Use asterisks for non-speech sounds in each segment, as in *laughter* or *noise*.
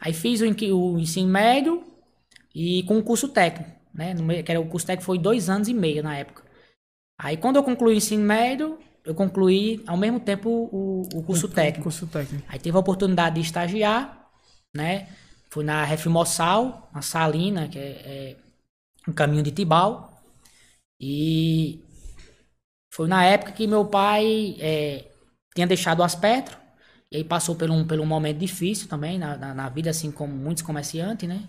Aí fiz o, ensino médio e com o curso técnico, né? Que era, o curso técnico foi dois anos e meio na época. Aí quando eu concluí o ensino médio, eu concluí ao mesmo tempo o, o curso o, técnico. curso técnico. Aí teve a oportunidade de estagiar, né? Fui na Refimossal, na Salina, que é, é um caminho de Tibau. E foi na época que meu pai é, tinha deixado o Aspetro e aí passou por um, por um momento difícil também na, na, na vida, assim como muitos comerciantes, né?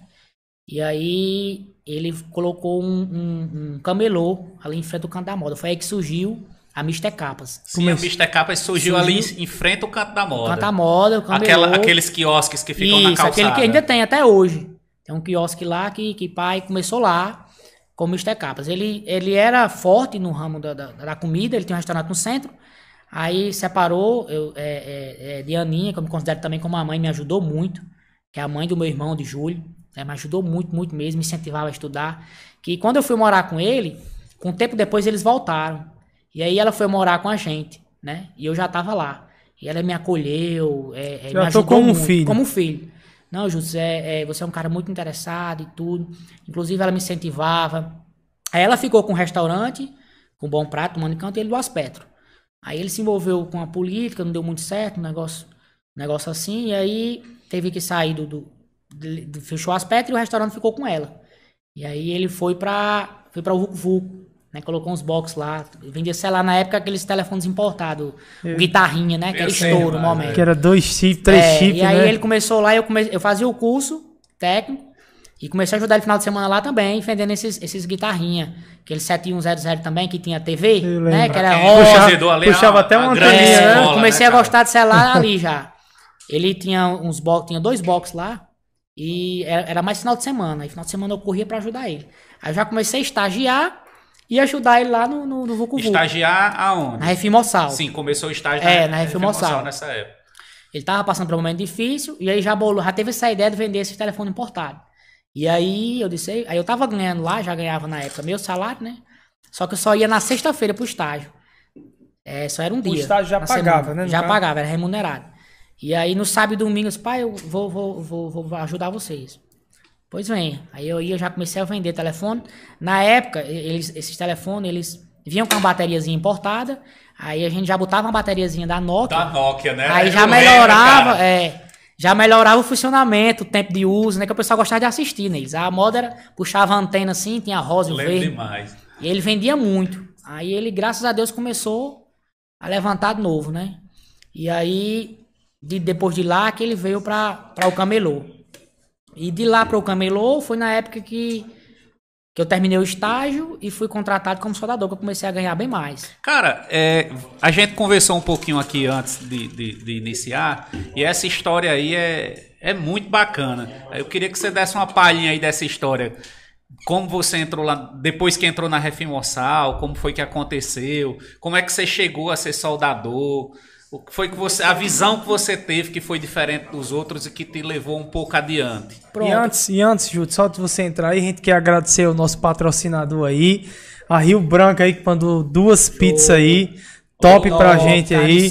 E aí ele colocou um, um, um, camelô ali em frente ao canto da moda. Foi aí que surgiu a Mister Capas. Sim, Começou. a Mister Capas surgiu, surgiu, ali em frente ao canto da moda. Canto da moda, o camelô. Aquela, aqueles quiosques que ficam Isso, na calçada. aquele que ainda tem até hoje. Tem um quiosque lá que, que pai começou lá com o Mr. Capas. Ele, ele era forte no ramo da, da, da comida, ele tinha um restaurante no centro, Aí separou eu, é, é, é, de Aninha, que eu me considero também como a mãe, me ajudou muito, que é a mãe do meu irmão, de Júlio. Né? Me ajudou muito, muito mesmo, me incentivava a estudar. Que quando eu fui morar com ele, com um tempo depois eles voltaram. E aí ela foi morar com a gente, né? E eu já estava lá. E ela me acolheu, é, é, me ajudou como muito, um filho. Como um filho. Não, José, é, você é um cara muito interessado e tudo. Inclusive ela me incentivava. Aí ela ficou com o restaurante, com um bom prato, um canto, e ele do Aspetro. Aí ele se envolveu com a política, não deu muito certo, um negócio, negócio assim, e aí teve que sair do, do, do fechou as pedras e o restaurante ficou com ela. E aí ele foi para foi para o Vucu Vucu, né? Colocou uns box lá, vendia sei lá na época aqueles telefones importados, eu, guitarrinha, né? Que era estouro, no é. momento. Que era dois chips, três é, chips, E aí né? ele começou lá, eu comecei, eu fazia o curso técnico e comecei a ajudar ele no final de semana lá também, vendendo esses, esses guitarrinha. Aquele 7100 também, que tinha TV, né? Que era rosa. Puxava, puxava, até uma anteninha, né? Né, Comecei né, a gostar de celular *laughs* ali já. Ele tinha uns box, tinha dois box lá. E era mais final de semana. E final de semana eu corria para ajudar ele. Aí eu já comecei a estagiar e ajudar ele lá no, no, no Vucu Vucu. Estagiar aonde? Na Refimossal. Sim, começou o estágio é, na, na Refimossal. nessa época. Ele tava passando por um momento difícil e aí já bolou, já teve essa ideia de vender esse telefone importado. E aí eu disse, aí eu tava ganhando lá, já ganhava na época meu salário, né? Só que eu só ia na sexta-feira pro estágio. É, só era um o dia. O estágio já pagava, semana. né? Já pagava, era remunerado. E aí no sábado e domingo, eu disse, pai, eu vou, vou, vou, vou ajudar vocês. Pois vem. Aí eu ia, já comecei a vender telefone. Na época, eles, esses telefones, eles vinham com uma bateriazinha importada. Aí a gente já botava uma bateriazinha da Nokia. Da Nokia, né? Aí eu já melhorava, é já melhorava o funcionamento, o tempo de uso, né? Que o pessoal gostava de assistir neles. A moda era, puxava a antena assim, tinha rosa e verde. demais. E ele vendia muito. Aí ele, graças a Deus, começou a levantar de novo, né? E aí, de, depois de lá, que ele veio para o Camelô. E de lá para o Camelô foi na época que que eu terminei o estágio e fui contratado como soldador, que eu comecei a ganhar bem mais. Cara, é, a gente conversou um pouquinho aqui antes de, de, de iniciar, e essa história aí é, é muito bacana. Eu queria que você desse uma palhinha aí dessa história. Como você entrou lá, depois que entrou na Refimorsal, como foi que aconteceu, como é que você chegou a ser soldador, o que foi que você, a visão que você teve que foi diferente dos outros e que te levou um pouco adiante. Pronto. E antes, e antes, Júlio, só de você entrar aí, a gente quer agradecer o nosso patrocinador aí, a Rio Branco aí que mandou duas pizzas aí top Olá, pra gente aí.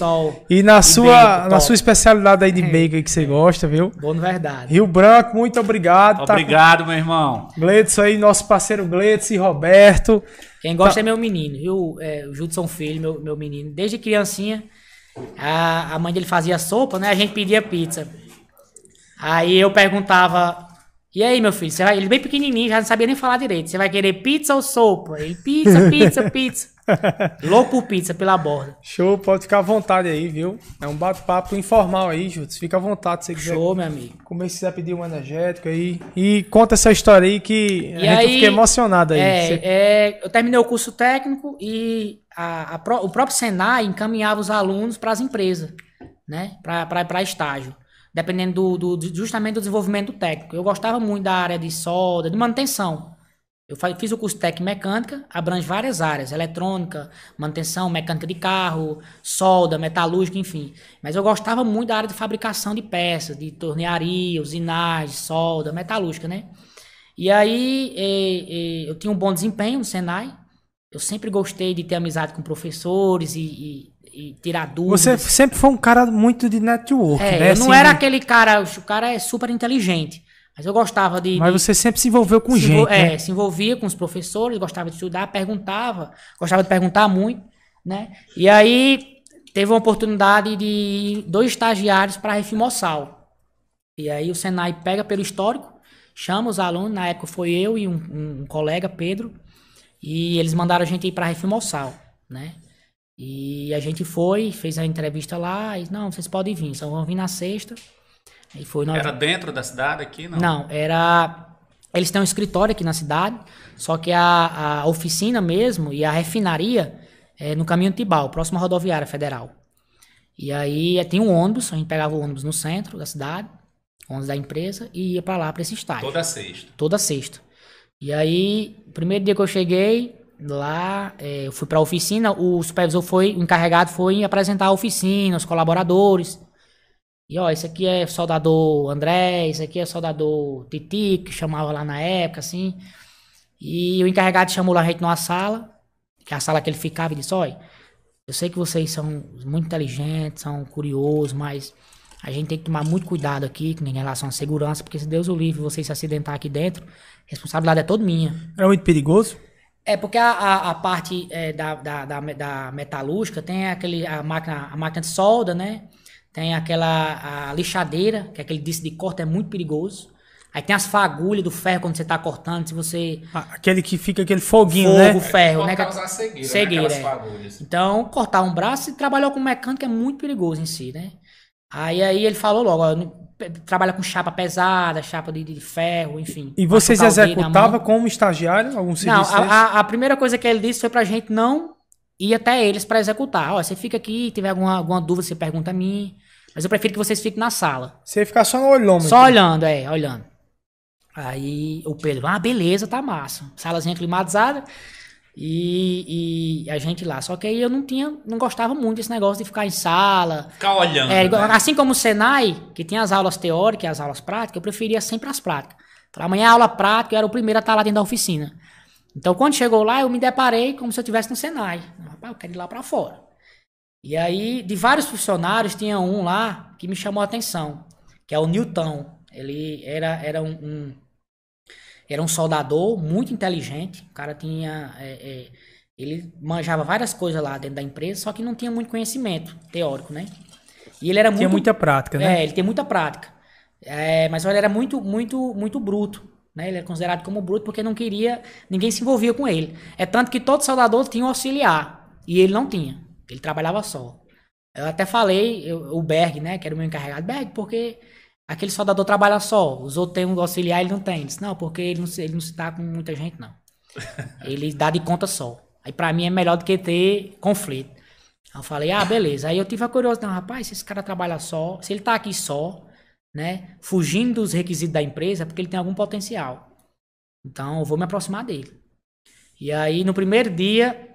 E na e sua bacon, na sua especialidade aí de é. bacon que você é. gosta, viu? Bom, verdade. Rio Branco, muito obrigado. Tá? Obrigado, tá com... meu irmão. Gleitson aí, nosso parceiro Gleitson e Roberto. Quem gosta tá... é meu menino, viu? É, o são Filho, meu, meu menino. Desde criancinha, a, a mãe dele fazia sopa, né? A gente pedia pizza. Aí eu perguntava, e aí, meu filho, você vai... ele bem pequenininho, já não sabia nem falar direito. Você vai querer pizza ou sopa? E pizza, pizza, pizza. *laughs* Louco por pizza pela borda. Show, pode ficar à vontade aí, viu? É um bate-papo informal aí, Júlio. Fica à vontade se você quiser. Show, meu amigo. Comece a pedir um energético aí. E conta essa história aí que e a gente aí, fica emocionado aí. É, você... é, eu terminei o curso técnico e a, a, o próprio Senai encaminhava os alunos para as empresas, né? Para estágio. Dependendo do, do, justamente do desenvolvimento técnico. Eu gostava muito da área de solda, de manutenção. Eu fiz o curso técnico mecânica, abrange várias áreas, eletrônica, manutenção, mecânica de carro, solda, metalúrgica, enfim. Mas eu gostava muito da área de fabricação de peças, de tornearia, usinagem, solda, metalúrgica, né? E aí e, é, e, é, eu tinha um bom desempenho no Senai. Eu sempre gostei de ter amizade com professores e, e tirar dúvidas. Você sempre foi um cara muito de network, é, né? Eu não assim, era né? aquele cara, o cara é super inteligente. Mas eu gostava de. Mas de, você sempre se envolveu com se gente. Envol, é, né? É, se envolvia com os professores, gostava de estudar, perguntava, gostava de perguntar muito, né? E aí teve uma oportunidade de dois estagiários para Refimossal. E aí o Senai pega pelo histórico, chama os alunos, na época foi eu e um, um colega, Pedro, e eles mandaram a gente ir para Refimossal, né? E a gente foi, fez a entrevista lá, e não, vocês podem vir, só vão vir na sexta foi Era dentro da cidade aqui? Não, não era. Eles têm um escritório aqui na cidade, só que a, a oficina mesmo e a refinaria é no caminho Tibau, próximo à rodoviária federal. E aí é, tem um ônibus, a gente pegava o ônibus no centro da cidade, ônibus da empresa, e ia para lá, para esse estágio. Toda sexta. Toda sexta. E aí, primeiro dia que eu cheguei lá, é, eu fui para a oficina, o supervisor foi, o encarregado foi apresentar a oficina, os colaboradores. E ó, esse aqui é soldador André, esse aqui é soldador Titi, que chamava lá na época, assim. E o encarregado chamou lá a gente numa sala, que é a sala que ele ficava, e disse: olha, eu sei que vocês são muito inteligentes, são curiosos, mas a gente tem que tomar muito cuidado aqui em relação à segurança, porque se Deus o livre vocês se acidentar aqui dentro, a responsabilidade é toda minha. Era é muito perigoso? É, porque a, a, a parte é, da, da, da, da metalúrgica tem aquele, a, máquina, a máquina de solda, né? Tem aquela lixadeira, que é aquele disco de corte, é muito perigoso. Aí tem as fagulhas do ferro quando você tá cortando, se você. Ah, aquele que fica aquele foguinho, Fogo, né? Fogo, ferro, né? Causar cegueira. cegueira né? É. Então, cortar um braço e trabalhar com mecânico é muito perigoso em si, né? Aí, aí ele falou logo, ó, trabalha com chapa pesada, chapa de, de ferro, enfim. E vocês executavam como estagiário algum serviço? Não, a, a, primeira coisa que ele disse foi pra gente não ir até eles para executar. Ó, você fica aqui, tiver alguma, alguma dúvida, você pergunta a mim. Mas eu prefiro que vocês fiquem na sala. Você ficar só no olhômetro. Só olhando, é, olhando. Aí o Pedro, ah, beleza, tá massa. Salazinha climatizada. E, e, a gente lá. Só que aí eu não tinha, não gostava muito desse negócio de ficar em sala. Ficar olhando. É, né? Assim como o Senai, que tem as aulas teóricas e as aulas práticas, eu preferia sempre as práticas. Pra amanhã a aula prática, eu era o primeiro a estar lá dentro da oficina. Então quando chegou lá, eu me deparei como se eu estivesse no Senai. Rapaz, eu quero ir lá pra fora. E aí, de vários funcionários, tinha um lá que me chamou a atenção, que é o Newton. Ele era, era um, um era um soldador muito inteligente. O cara tinha. É, é, ele manjava várias coisas lá dentro da empresa, só que não tinha muito conhecimento teórico, né? E ele era tinha muito. Tinha muita prática, né? É, ele tem muita prática. É, mas ele era muito, muito, muito bruto. Né? Ele era considerado como bruto porque não queria. Ninguém se envolvia com ele. É tanto que todo soldador tinha um auxiliar. E ele não tinha. Ele trabalhava só. Eu até falei, eu, o Berg, né, que era o meu encarregado, Berg, porque aquele soldador trabalha só, os outros têm um auxiliar, ele não tem. Ele disse, não, porque ele não, ele não se dá com muita gente, não. *laughs* Ele dá de conta só. Aí para mim é melhor do que ter conflito. Aí eu falei, ah, beleza. Aí eu tive a curiosidade, rapaz, se esse cara trabalha só, se ele tá aqui só, né, fugindo dos requisitos da empresa, é porque ele tem algum potencial. Então eu vou me aproximar dele. E aí no primeiro dia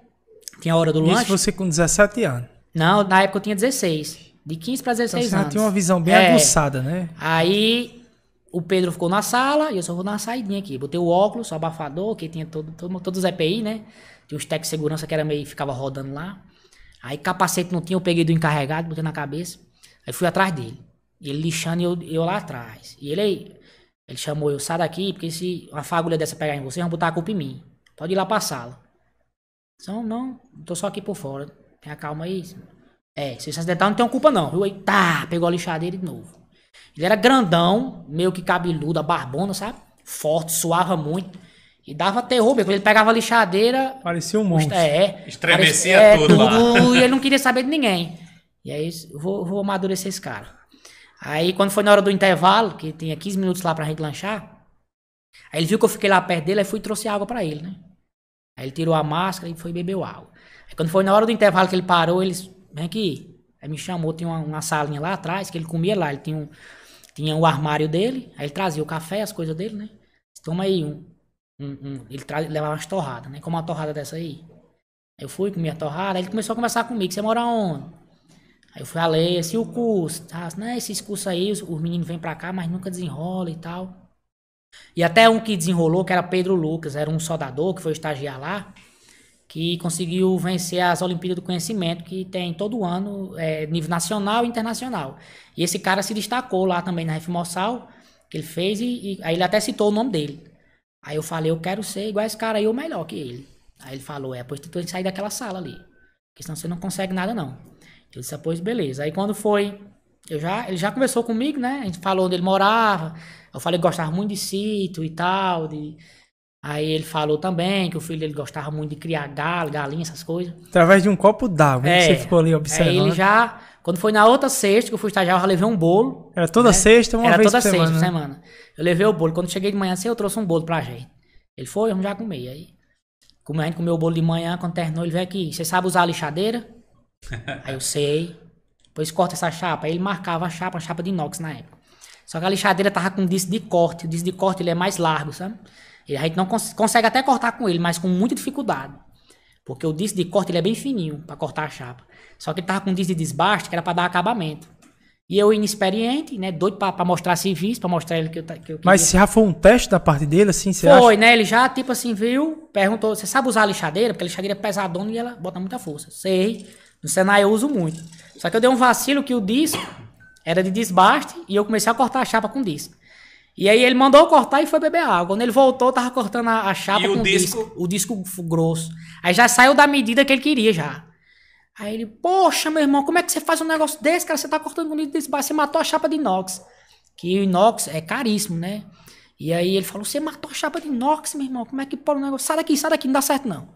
tinha a hora do Isso lanche. Isso você com 17 anos. Não, na época eu tinha 16. De 15 para 16 então, você anos. tinha uma visão bem é. aguçada, né? Aí o Pedro ficou na sala e eu só vou na saidinha aqui. Botei o óculos, o abafador, que tinha todo, todo, todos os EPI, né? Tinha os tech de segurança que era meio ficava rodando lá. Aí capacete não tinha, eu peguei do encarregado, botei na cabeça. Aí fui atrás dele. E ele lixando e eu, eu lá atrás. E ele aí, ele chamou eu, sai daqui, porque se uma fagulha dessa pegar em você, vão botar a culpa em mim. Pode ir lá pra sala. São, não, tô só aqui por fora. Tenha calma aí. É, se você acidentar, tá, não tem culpa não, viu? Aí, tá, pegou a lixadeira de novo. Ele era grandão, meio que cabeludo, barbona, sabe? Forte, suava muito. E dava terror, mesmo. ele pegava a lixadeira. Parecia um monstro. É, Estremecia é, tudo, lá. E ele não *laughs* queria saber de ninguém. E aí, vou, vou amadurecer esse cara. Aí, quando foi na hora do intervalo, que tinha 15 minutos lá pra gente lanchar, aí ele viu que eu fiquei lá perto dele, aí fui e trouxe água para ele, né? Aí ele tirou a máscara e foi beber água. Aí quando foi na hora do intervalo que ele parou, eles, vem aqui. Aí me chamou, tinha uma, uma salinha lá atrás que ele comia lá. Ele tinha, um, tinha o um armário dele, aí ele trazia o café, as coisas dele, né? Toma aí um. um, um. Ele traz, levava umas torradas, né? Como uma torrada dessa aí. Aí eu fui, comi a torrada, aí ele começou a conversar comigo, você mora onde? Aí eu falei, assim, é o curso? Ah, né, esses cursos aí, os, os meninos vêm pra cá, mas nunca desenrola e tal. E até um que desenrolou, que era Pedro Lucas, era um soldador que foi estagiar lá, que conseguiu vencer as Olimpíadas do Conhecimento, que tem todo ano, é, nível nacional e internacional. E esse cara se destacou lá também na Refimossal, que ele fez, e, e, aí ele até citou o nome dele. Aí eu falei, eu quero ser igual esse cara aí, ou melhor que ele. Aí ele falou, é, pois tu tem que sair daquela sala ali, porque senão você não consegue nada não. Eu disse, ah, pois beleza. Aí quando foi, eu já, ele já conversou comigo, né, a gente falou onde ele morava, eu falei que gostava muito de sítio e tal. De... Aí ele falou também que o filho dele gostava muito de criar galo, galinha, essas coisas. Através de um copo d'água, é, que você é. ficou ali observando. Aí ele já, quando foi na outra sexta que eu fui estagiar, eu já levei um bolo. Era toda né? sexta, uma Era vez toda por sexta, semana. Né? semana. Eu levei o bolo. Quando cheguei de manhã assim, eu trouxe um bolo pra gente. Ele foi, eu já comi. Aí, como a gente comeu o bolo de manhã, quando terminou, ele veio aqui. Você sabe usar a lixadeira? *laughs* aí eu sei. Depois corta essa chapa. Aí ele marcava a chapa, a chapa de inox na época. Só que a lixadeira tava com um disco de corte. O disco de corte ele é mais largo, sabe? E a gente não cons consegue até cortar com ele, mas com muita dificuldade. Porque o disco de corte ele é bem fininho para cortar a chapa. Só que ele tava com um disco de desbaste que era para dar acabamento. E eu inexperiente, né? Doido para mostrar serviço, para mostrar ele que eu, que eu queria. Mas já foi um teste da parte dele, assim, você Foi, acha? né? Ele já, tipo assim, viu, perguntou, você sabe usar a lixadeira? Porque a lixadeira é pesadona e ela bota muita força. Sei. No Senai eu uso muito. Só que eu dei um vacilo que o disco era de desbaste e eu comecei a cortar a chapa com disco. E aí ele mandou cortar e foi beber água. Quando ele voltou, tava cortando a, a chapa e com o disco? disco? O disco grosso. Aí já saiu da medida que ele queria já. Aí ele, poxa, meu irmão, como é que você faz um negócio desse, cara? Você tá cortando com disco de bar, você matou a chapa de inox. Que o inox é caríssimo, né? E aí ele falou, você matou a chapa de inox, meu irmão, como é que pode um negócio? Sai daqui, sai daqui, não dá certo não.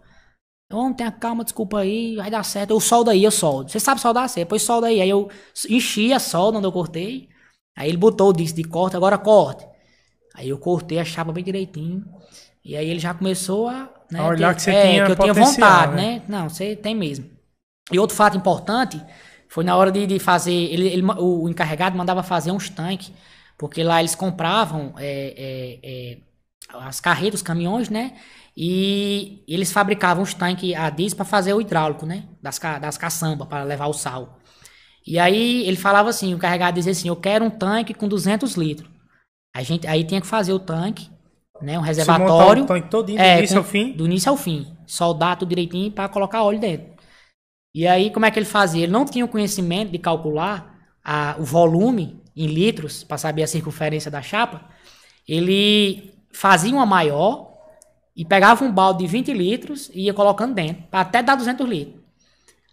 Homem, tenha calma, desculpa aí, vai dar certo. Eu soldo aí, eu soldo. Você sabe soldar? Você, depois solda aí. Aí eu enchi a solda onde eu cortei. Aí ele botou o disco de corte, agora corte. Aí eu cortei a chapa bem direitinho. E aí ele já começou a. Né, a olhar ter, que você é, tinha que eu tinha vontade, né? né? Não, você tem mesmo. E outro fato importante foi na hora de, de fazer. Ele, ele, o encarregado mandava fazer uns tanques, porque lá eles compravam é, é, é as carretas, os caminhões, né? E eles fabricavam os tanques a diesel para fazer o hidráulico, né? Das, ca das caçambas, para levar o sal. E aí ele falava assim, o carregado dizia assim, eu quero um tanque com 200 litros. A gente, aí tinha que fazer o tanque, né? Um reservatório. o tanque todinho, é, do é, início com, ao fim? Do início ao fim. Soldar tudo direitinho para colocar óleo dentro. E aí como é que ele fazia? Ele não tinha o conhecimento de calcular a, o volume em litros, para saber a circunferência da chapa. Ele fazia uma maior e pegava um balde de 20 litros e ia colocando dentro, até dar 200 litros.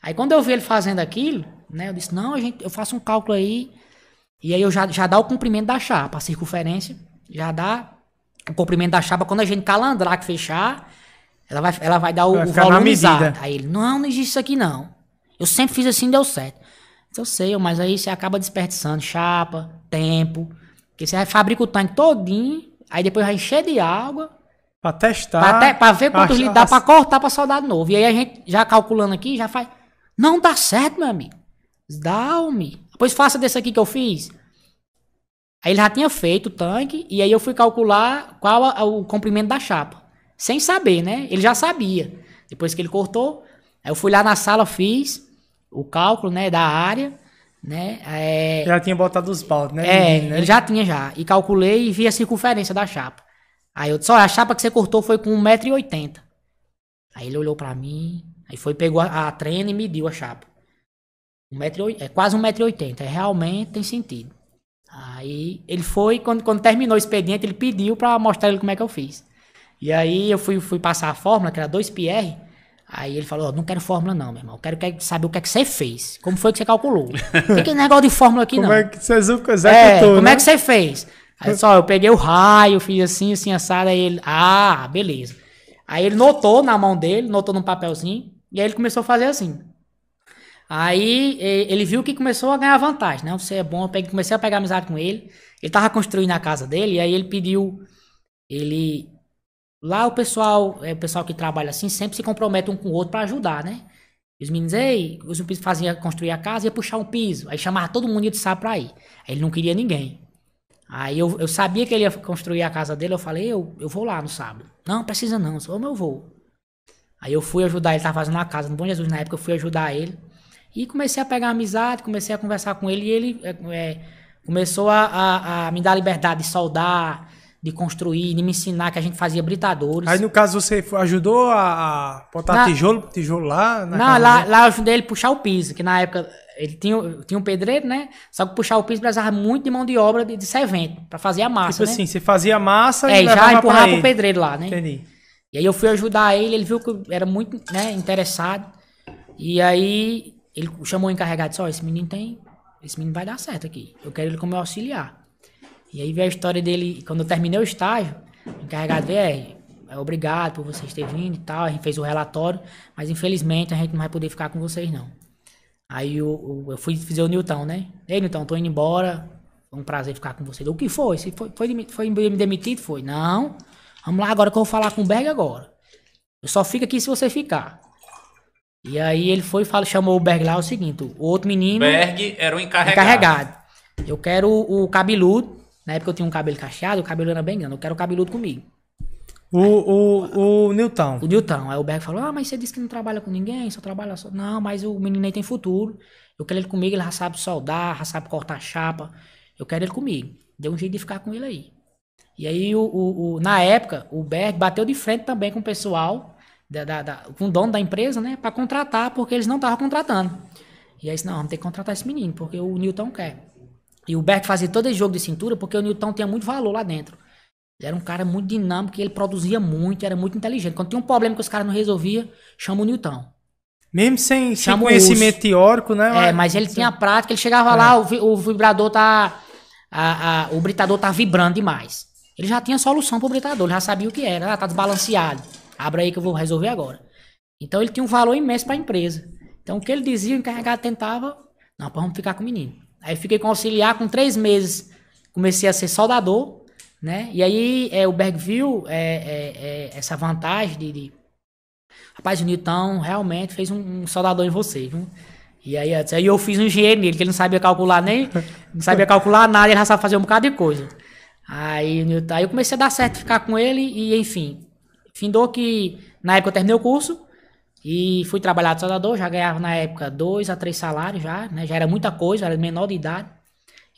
Aí quando eu vi ele fazendo aquilo, né, eu disse, não, gente, eu faço um cálculo aí, e aí eu já, já dá o comprimento da chapa, a circunferência, já dá o comprimento da chapa, quando a gente calandrar que fechar, ela vai, ela vai dar o, vai o volume exato. Aí ele, não, não existe isso aqui não. Eu sempre fiz assim deu certo. Eu sei, mas aí você acaba desperdiçando chapa, tempo, porque você fabrica o tanque todinho, aí depois vai encher de água, Pra testar. Pra, te, pra ver quanto lhe dá, pra cortar pra soldado novo. E aí a gente, já calculando aqui, já faz. Não dá certo, meu amigo. Dá-me. Pois faça desse aqui que eu fiz. Aí ele já tinha feito o tanque, e aí eu fui calcular qual a, a, o comprimento da chapa. Sem saber, né? Ele já sabia. Depois que ele cortou, aí eu fui lá na sala, fiz o cálculo, né, da área, né? É... Já tinha botado os baldes, né? É, né? ele já tinha já. E calculei e vi a circunferência da chapa. Aí eu disse, olha, a chapa que você cortou foi com 1,80m. Aí ele olhou para mim, aí foi, pegou a, a trena e mediu a chapa. Um metro, é quase 1,80m, é, realmente tem sentido. Aí ele foi, quando, quando terminou o expediente, ele pediu para mostrar ele como é que eu fiz. E aí eu fui, fui passar a fórmula, que era 2PR. Aí ele falou, oh, não quero fórmula não, meu irmão. Eu quero, quero saber o que é que você fez. Como foi que você calculou? *laughs* Não tem que negócio de fórmula aqui como não. Como é que você executou, é, Como é né? é que você fez? Aí só, eu peguei o raio, fiz assim, assim, assado, aí ele, ah, beleza. Aí ele notou na mão dele, notou num papelzinho, e aí ele começou a fazer assim. Aí ele viu que começou a ganhar vantagem, né? Você é bom, eu peguei, comecei a pegar amizade com ele. Ele tava construindo a casa dele, e aí ele pediu. Ele. Lá o pessoal, é, o pessoal que trabalha assim, sempre se compromete um com o outro para ajudar, né? E os meninos, ei, os meninos faziam construir a casa, ia puxar um piso. Aí chamava todo mundo de sábado ah, pra ir. Aí ele não queria ninguém. Aí eu, eu sabia que ele ia construir a casa dele, eu falei, eu, eu vou lá no sábado. Não, precisa não, só eu vou. Aí eu fui ajudar, ele estava fazendo a casa no Bom Jesus, na época eu fui ajudar ele. E comecei a pegar amizade, comecei a conversar com ele, e ele é, é, começou a, a, a, me dar liberdade de soldar, de construir, de me ensinar que a gente fazia britadores. Aí no caso você ajudou a, a botar na, tijolo, tijolo lá? Na não, lá, lá eu ajudei ele a puxar o piso, que na época ele tinha, tinha um pedreiro, né? Só que puxar o piso precisava muito de mão de obra de, de servente, para fazer a massa. Tipo né? assim, você fazia a massa é, e já empurrava o pedreiro lá, né? Entendi. E aí eu fui ajudar ele, ele viu que eu era muito né, interessado. E aí ele chamou o encarregado e disse: Ó, esse menino tem. Esse menino vai dar certo aqui. Eu quero ele como meu auxiliar. E aí veio a história dele, quando eu terminei o estágio, o encarregado veio, é, é, obrigado por vocês terem vindo e tal. A gente fez o relatório, mas infelizmente a gente não vai poder ficar com vocês, não. Aí eu, eu fui dizer o Newton, né? Ei, Newton, tô indo embora. Foi um prazer ficar com você. O que foi? Você foi, foi, foi me demitido? Foi. Não. Vamos lá agora que eu vou falar com o Berg agora. Eu só fico aqui se você ficar. E aí ele foi e chamou o Berg lá o seguinte: o outro menino. Berg era o encarregado. encarregado. Eu quero o, o cabeludo. Na época eu tinha um cabelo cacheado, o cabelo era bem grande. Eu quero o cabeludo comigo. O, o, o Newton. O Newton. Aí o Berg falou: Ah, mas você disse que não trabalha com ninguém, só trabalha só. Não, mas o menino aí tem futuro. Eu quero ele comigo, ele já sabe soldar, já sabe cortar chapa. Eu quero ele comigo. Deu um jeito de ficar com ele aí. E aí, o, o, o na época, o Berg bateu de frente também com o pessoal, da, da, da, com o dono da empresa, né? Para contratar, porque eles não estavam contratando. E aí, disse, não, vamos ter que contratar esse menino, porque o Newton quer. E o Berg fazia todo esse jogo de cintura, porque o Newton tinha muito valor lá dentro. Ele era um cara muito dinâmico, ele produzia muito, era muito inteligente. Quando tinha um problema que os caras não resolvia chama o Newton. Mesmo sem, sem conhecimento teórico, né? É, mas ele tinha a prática, ele chegava é. lá, o, o, vibrador tá. A, a, o britador tá vibrando demais. Ele já tinha solução pro britador, ele já sabia o que era. Ah, tá desbalanceado. Abra aí que eu vou resolver agora. Então ele tinha um valor imenso para a empresa. Então o que ele dizia, o encarregado tentava. Não, vamos ficar com o menino. Aí fiquei com auxiliar com três meses. Comecei a ser soldador. Né? E aí é, o Berg viu é, é, é, essa vantagem de, de... Rapaz, o Newton realmente fez um, um soldador em você, viu? E aí, aí eu fiz um engenheiro nele, que ele não sabia calcular nem... Não sabia calcular nada, ele já sabe fazer um bocado de coisa. Aí, Newton, aí eu comecei a dar certo ficar com ele e, enfim... Findou que, na época, eu terminei o curso... E fui trabalhar de soldador, já ganhava na época dois a três salários já, né? Já era muita coisa, era menor de idade.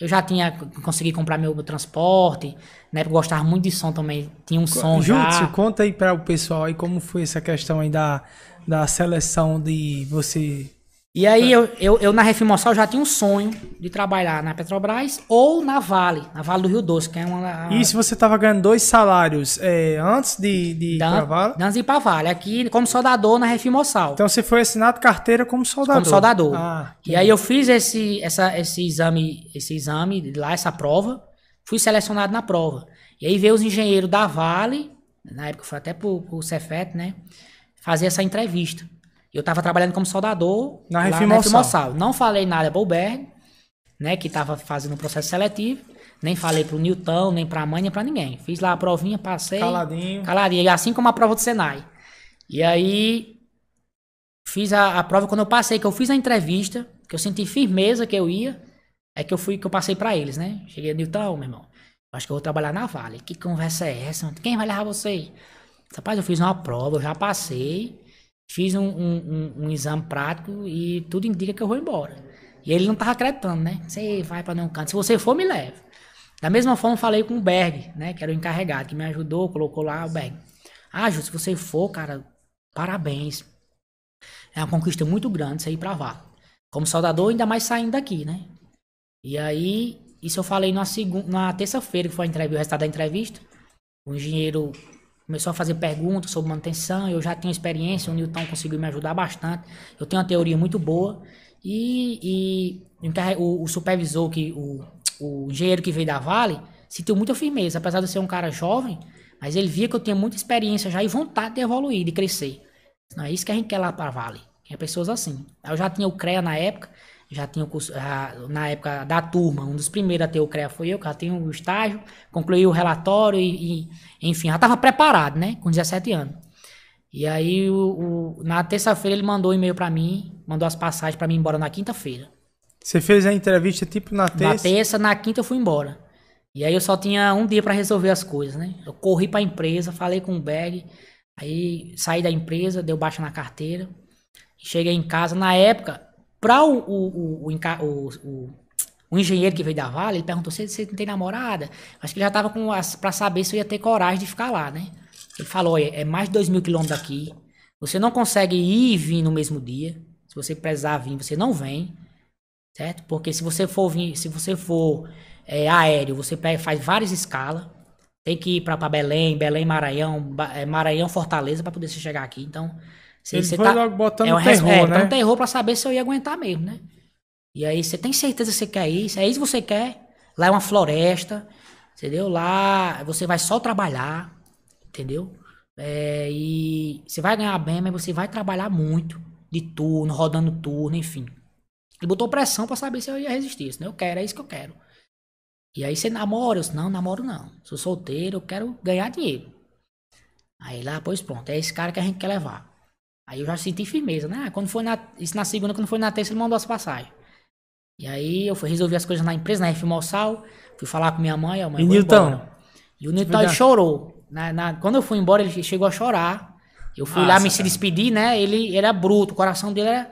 Eu já tinha consegui comprar meu, transporte, né? Eu gostava muito de som também, tinha um som Jutsu, já. conta aí para o pessoal aí como foi essa questão aí da, da seleção de você e aí eu, eu, eu na Refimossal já tinha um sonho de trabalhar na Petrobras ou na Vale, na Vale do Rio Doce, que é uma. uma... E se você estava ganhando dois salários é, antes de, de Dan, ir para Vale? Antes de ir pra Vale, aqui como soldador na Refimossal. Então você foi assinado carteira como soldador. Como soldador. Ah, e aí eu fiz esse, essa, esse exame, esse exame lá, essa prova, fui selecionado na prova. E aí veio os engenheiros da Vale, na época foi até pro, pro Cefet, né? Fazer essa entrevista. Eu estava trabalhando como soldador na Refimossal. Não falei nada Berg, né, que estava fazendo um processo seletivo. Nem falei pro Newton, nem pra mãe, nem pra ninguém. Fiz lá a provinha, passei. Caladinho. Caladinho. Assim como a prova do Senai. E aí, fiz a, a prova. Quando eu passei, que eu fiz a entrevista, que eu senti firmeza que eu ia, é que eu fui, que eu passei para eles, né? Cheguei, Newton, meu irmão, acho que eu vou trabalhar na Vale. Que conversa é essa? Quem vai levar você? Rapaz, eu fiz uma prova, eu já passei. Fiz um, um, um, um exame prático e tudo indica que eu vou embora. E ele não tava acreditando, né? Você vai para nenhum canto. Se você for, me leve. Da mesma forma, falei com o Berg, né? Que era o encarregado, que me ajudou, colocou lá o Berg. Ah, Ju, se você for, cara, parabéns. É uma conquista muito grande você ir pra vá. Como soldador, ainda mais saindo daqui, né? E aí, isso eu falei na, na terça-feira, que foi a entrevista, o resultado da entrevista. O engenheiro começou a fazer perguntas sobre manutenção, eu já tenho experiência, o Newton conseguiu me ajudar bastante, eu tenho uma teoria muito boa, e, e o, o, supervisor, que o, o engenheiro que veio da Vale, sentiu muita firmeza, apesar de eu ser um cara jovem, mas ele via que eu tinha muita experiência já e vontade de evoluir, de crescer. Não é isso que a gente quer lá para Vale, é pessoas assim. Eu já tinha o CREA na época, já tinha o curso, já, na época da turma, um dos primeiros a ter o CREA foi eu, que já tinha o estágio, concluí o relatório e, e enfim, já estava preparado, né, com 17 anos. E aí, o, o na terça-feira ele mandou um e-mail para mim, mandou as passagens para mim ir embora na quinta-feira. Você fez a entrevista tipo na terça? Na terça, na quinta eu fui embora. E aí eu só tinha um dia para resolver as coisas, né? Eu corri para a empresa, falei com o Berg, aí saí da empresa, deu baixa na carteira, cheguei em casa. Na época, para o, o, o, o, engenheiro que veio da Vale, ele perguntou se você tem namorada. Acho que ele já estava para saber se eu ia ter coragem de ficar lá, né? Ele falou: olha, é mais de 2 mil quilômetros daqui. Você não consegue ir e vir no mesmo dia. Se você precisar vir, você não vem. Certo? Porque se você for vir, se você for é, aéreo, você faz várias escalas. Tem que ir para Belém, Belém, Maranhão, é, Maranhão, Fortaleza para poder chegar aqui. Então, você, Ele você foi tá, logo botando é um terror, é, né? É terror pra saber se eu ia aguentar mesmo, né? E aí você tem certeza que você quer isso? É isso que você quer? Lá é uma floresta, entendeu? Lá você vai só trabalhar, entendeu? É, e você vai ganhar bem, mas você vai trabalhar muito de turno, rodando turno, enfim. Ele botou pressão para saber se eu ia resistir. né? Eu quero, é isso que eu quero. E aí você namora? Eu disse, não, namoro não. Sou solteiro, eu quero ganhar dinheiro. Aí lá, pois pronto, é esse cara que a gente quer levar. Aí eu já senti firmeza, né? Ah, quando foi na, isso na segunda, quando foi na terça, ele mandou as passagens. E aí eu fui resolver as coisas na empresa, na Sal. fui falar com minha mãe, a mãe. E Nilton? E o tipo Nilton ele chorou. Na, né? na, quando eu fui embora, ele chegou a chorar. Eu fui Nossa, lá me se despedir, né? Ele, era bruto, o coração dele era.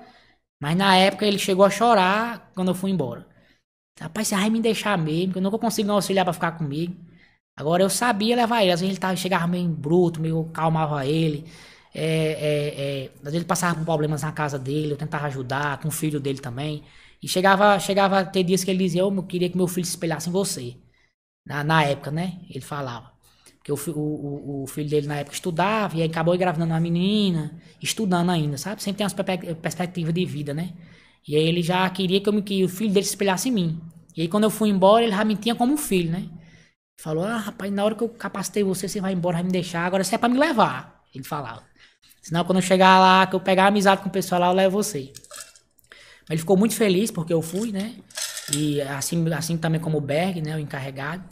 Mas na época ele chegou a chorar quando eu fui embora. Rapaz, você vai me deixar mesmo, que eu nunca consigo me auxiliar pra ficar comigo. Agora eu sabia levar ele, às vezes ele tava, chegava meio bruto, meio calmava ele. É, é, é, ele passava por problemas na casa dele, eu tentava ajudar, com o filho dele também. E chegava, chegava a ter dias que ele dizia, eu queria que meu filho se espelhasse em você. Na, na época, né? Ele falava. Porque o, o, o, filho dele na época estudava, e aí acabou engravidando uma menina, estudando ainda, sabe? Sempre tem umas perspectivas de vida, né? E aí ele já queria que, eu, que o filho dele se espelhasse em mim. E aí quando eu fui embora, ele já me tinha como um filho, né? Falou, ah, rapaz, na hora que eu capacitei você, você vai embora, vai me deixar, agora você é pra me levar. Ele falava. Senão, quando eu chegar lá, que eu pegar amizade com o pessoal lá, eu levo você. Mas ele ficou muito feliz porque eu fui, né? E assim, assim também como o Berg, né? O encarregado.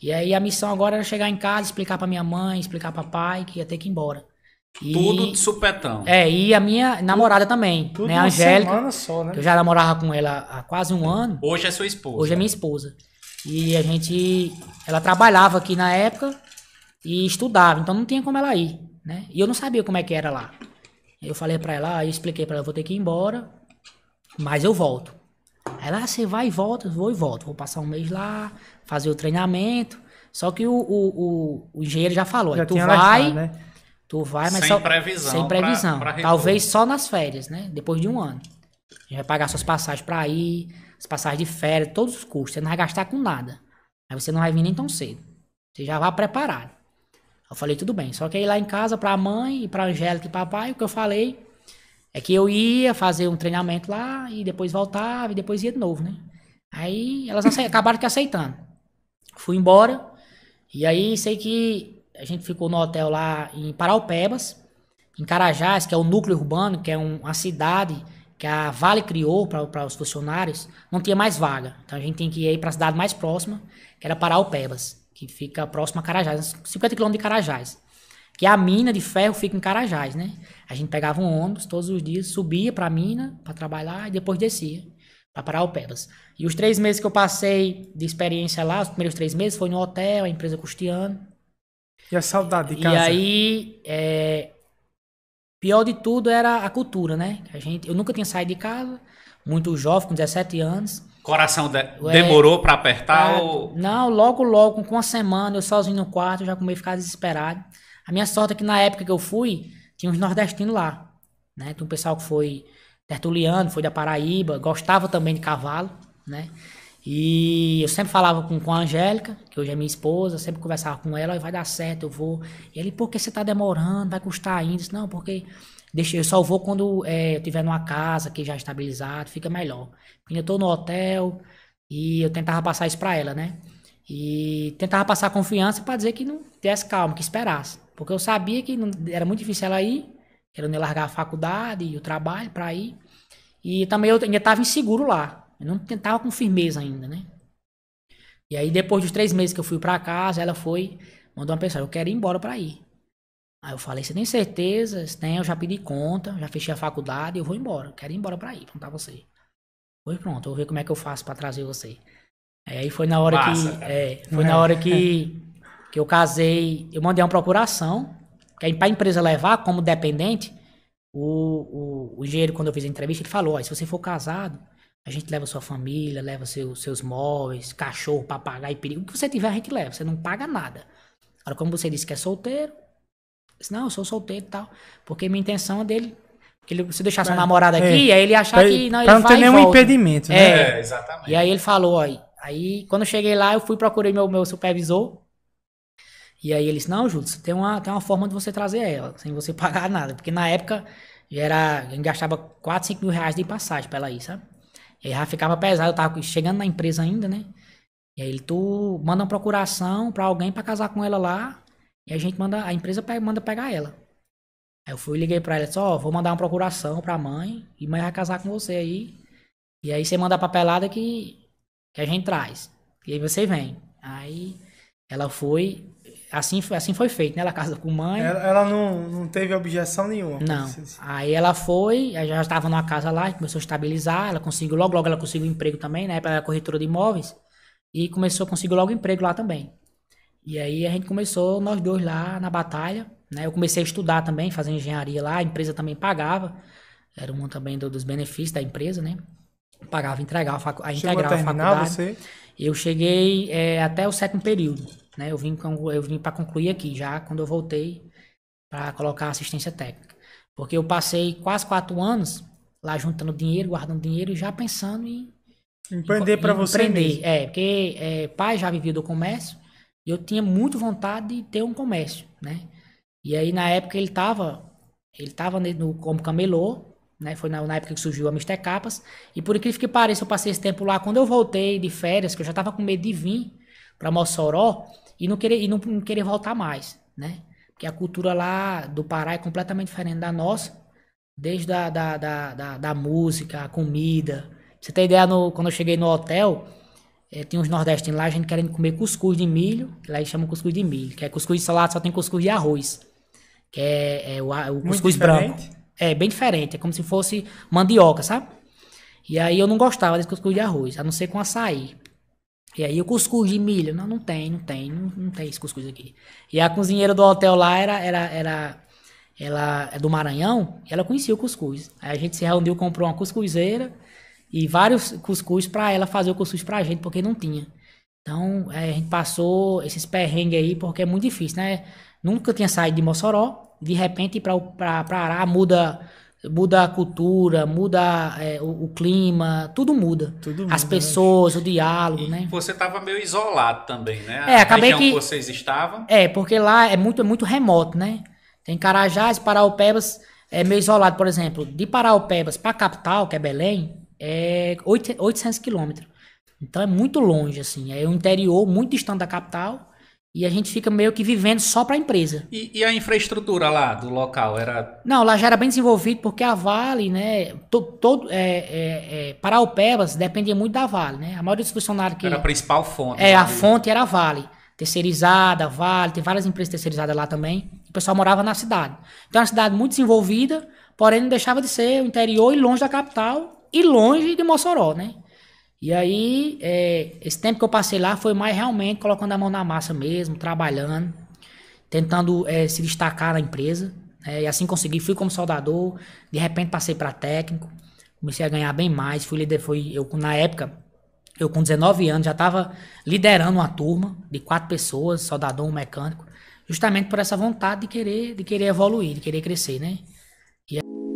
E aí a missão agora era chegar em casa, explicar para minha mãe, explicar para pai que ia ter que ir embora. E, tudo de supetão. É, e a minha namorada tudo, também, tudo né, a Angélica. Só, né? Eu já namorava com ela há quase um ano. Hoje é sua esposa. Hoje é minha esposa. E a gente ela trabalhava aqui na época e estudava, então não tinha como ela ir né? E eu não sabia como é que era lá. Eu falei para ah, ela, eu expliquei para ela, vou ter que ir embora, mas eu volto. Ela, ah, você vai e volta, vou e volto. Vou passar um mês lá, fazer o treinamento. Só que o, o, o, o engenheiro já falou, já tu vai, né? tu vai, mas sem só, previsão, sem previsão. Pra, pra talvez só nas férias, né? Depois de um ano. A gente vai pagar suas passagens para ir, as passagens de férias, todos os custos. Você não vai gastar com nada. Aí você não vai vir nem tão cedo. Você já vai preparado. Eu falei, tudo bem. Só que aí lá em casa, pra mãe, e pra Angélica e papai, o que eu falei é que eu ia fazer um treinamento lá e depois voltava e depois ia de novo, né? Aí elas acabaram que aceitando. Fui embora. E aí sei que a gente ficou no hotel lá em Paraupebas, em Carajás, que é o núcleo urbano, que é um, uma cidade que a Vale criou para os funcionários, não tinha mais vaga. Então a gente tem que ir para a cidade mais próxima, que era Paraupebas que fica próximo a Carajás, 50 quilômetros de Carajás. Que a mina de ferro fica em Carajás, né? A gente pegava um ônibus todos os dias, subia para a mina para trabalhar e depois descia para Paraupebas. E os três meses que eu passei de experiência lá, os primeiros três meses, foi no hotel, a empresa custeando. E a saudade de casa? E aí, é... pior de tudo era a cultura, né? A gente, eu nunca tinha saído de casa, muito jovem, com 17 anos. Coração de demorou para apertar? Ah, ou... Não, logo, logo, com uma semana, eu sozinho no quarto, já comecei a ficar desesperado. A minha sorte é que na época que eu fui, tinha uns nordestinos lá. Né? Tinha um pessoal que foi tertuliano, foi da Paraíba, gostava também de cavalo, né? E eu sempre falava com, com a Angélica, que hoje é minha esposa, sempre conversava com ela, vai dar certo, eu vou. E ele, por que você tá demorando? Vai custar ainda? disse, não, porque Deixa, eu só vou quando é, eu tiver numa casa que já é estabilizado, fica melhor. Ainda tô no hotel e eu tentava passar isso para ela, né? E tentava passar confiança para dizer que não tivesse calma, que esperasse. Porque eu sabia que não, era muito difícil ela ir, querendo largar a faculdade e o trabalho para ir. E também eu ainda estava inseguro lá. Eu não tentava com firmeza ainda, né? E aí, depois dos três meses que eu fui para casa, ela foi, mandou uma pessoa: Eu quero ir embora para ir. Aí eu falei, você tem certeza? Tem, eu já pedi conta, já fechei a faculdade, eu vou embora. Quero ir embora pra ir, perguntar você. Foi pronto, eu vou ver como é que eu faço pra trazer você. Aí foi na hora Massa, que. É, foi na hora que, *laughs* que eu casei. Eu mandei uma procuração, que pra empresa levar como dependente, o, o, o engenheiro, quando eu fiz a entrevista, ele falou: ó, se você for casado, a gente leva sua família, leva seu, seus móveis, cachorro, papagaio, perigo. O que você tiver, a gente leva. Você não paga nada. Agora, como você disse que é solteiro, Disse, não, eu sou solteiro e tal. Porque minha intenção é dele. Ele, se eu deixar sua namorada é, aqui, aí ele achar pra, que não, ele não vai ter nenhum volta. impedimento, né? É, é, exatamente. E aí ele falou, aí, aí quando eu cheguei lá, eu fui procurei meu, meu supervisor. E aí ele disse, não, Júlio, tem uma, tem uma forma de você trazer ela, sem você *laughs* pagar nada. Porque na época já era, a gente gastava 4, 5 mil reais de passagem pra ela ir, sabe? E aí já ficava pesado, eu tava chegando na empresa ainda, né? E aí ele, tu manda uma procuração pra alguém pra casar com ela lá. E a gente manda, a empresa pega, manda pegar ela. Aí eu fui liguei para ela, só, vou mandar uma procuração para mãe e mãe vai casar com você aí. E aí você manda a papelada que que a gente traz. E aí você vem. Aí ela foi, assim foi, assim foi feito, né? Ela casa com mãe. Ela, ela, não, não teve objeção nenhuma. Não. Aí ela foi, já estava numa casa lá, começou a estabilizar, ela conseguiu, logo logo ela conseguiu um emprego também, né? Para é corretora de imóveis. E começou a conseguir logo um emprego lá também. E aí a gente começou nós dois lá na batalha, né? Eu comecei a estudar também, fazer engenharia lá, a empresa também pagava. Era um também do, dos benefícios da empresa, né? Pagava entregar a, facu a integrar a faculdade. Você? Eu cheguei é, até o sétimo período, né? Eu vim eu vim para concluir aqui já quando eu voltei para colocar assistência técnica, porque eu passei quase quatro anos lá juntando dinheiro, guardando dinheiro e já pensando em empreender para você empreender. Mesmo. É, porque é, pai já vivia do comércio e eu tinha muito vontade de ter um comércio, né? E aí na época ele estava ele tava no como camelô, né? Foi na, na época que surgiu a Mister Capas. E por incrível que pareça, eu passei esse tempo lá. Quando eu voltei de férias, que eu já estava com medo de vir para Mossoró e não querer e não, não querer voltar mais, né? Porque a cultura lá do Pará é completamente diferente da nossa, desde a, da, da, da, da música, a comida. Pra você tem ideia, no, quando eu cheguei no hotel, é, tem uns nordestinos lá, a gente querendo comer cuscuz de milho, que lá eles chamam cuscuz de milho, que é cuscuz de salada, só tem cuscuz de arroz, que é, é o, o cuscuz branco. É, bem diferente, é como se fosse mandioca, sabe? E aí eu não gostava desse cuscuz de arroz, a não ser com açaí. E aí o cuscuz de milho, não, não tem, não tem, não, não tem esse cuscuz aqui. E a cozinheira do hotel lá era, era, era ela é do Maranhão, ela conhecia o cuscuz. Aí a gente se reuniu, comprou uma cuscuzeira, e vários cuscuz para ela fazer o cuscuz a gente, porque não tinha. Então, é, a gente passou esses perrengues aí, porque é muito difícil, né? Nunca tinha saído de Mossoró, de repente para para Ará muda muda a cultura, muda é, o, o, clima, tudo muda. Tudo As muda, né? pessoas, né? o diálogo, e né? Você estava meio isolado também, né? É, a acabei que, que vocês estavam. É, porque lá é muito é muito remoto, né? Tem Carajás, Paraupebas, é meio isolado, por exemplo, de Paraupebas para a capital, que é Belém, é 800 quilômetros. Então é muito longe, assim. É o interior muito distante da capital e a gente fica meio que vivendo só para a empresa. E, e, a infraestrutura lá do local era? Não, lá já era bem desenvolvido porque a Vale, né, todo, todo é, é, é, Paraupebas dependia muito da Vale, né. A maioria dos funcionários que era a principal fonte. É, a ali. fonte era a Vale, terceirizada, Vale, tem várias empresas terceirizadas lá também. O pessoal morava na cidade. Então é uma cidade muito desenvolvida, porém não deixava de ser o interior e longe da capital e longe de Mossoró, né? E aí, é, esse tempo que eu passei lá foi mais realmente colocando a mão na massa mesmo, trabalhando, tentando é, se destacar na empresa. É, e assim consegui, fui como soldador, de repente passei para técnico, comecei a ganhar bem mais, fui líder, eu na época, eu com 19 anos já estava liderando uma turma de quatro pessoas, soldador, um mecânico, justamente por essa vontade de querer, de querer evoluir, de querer crescer, né? E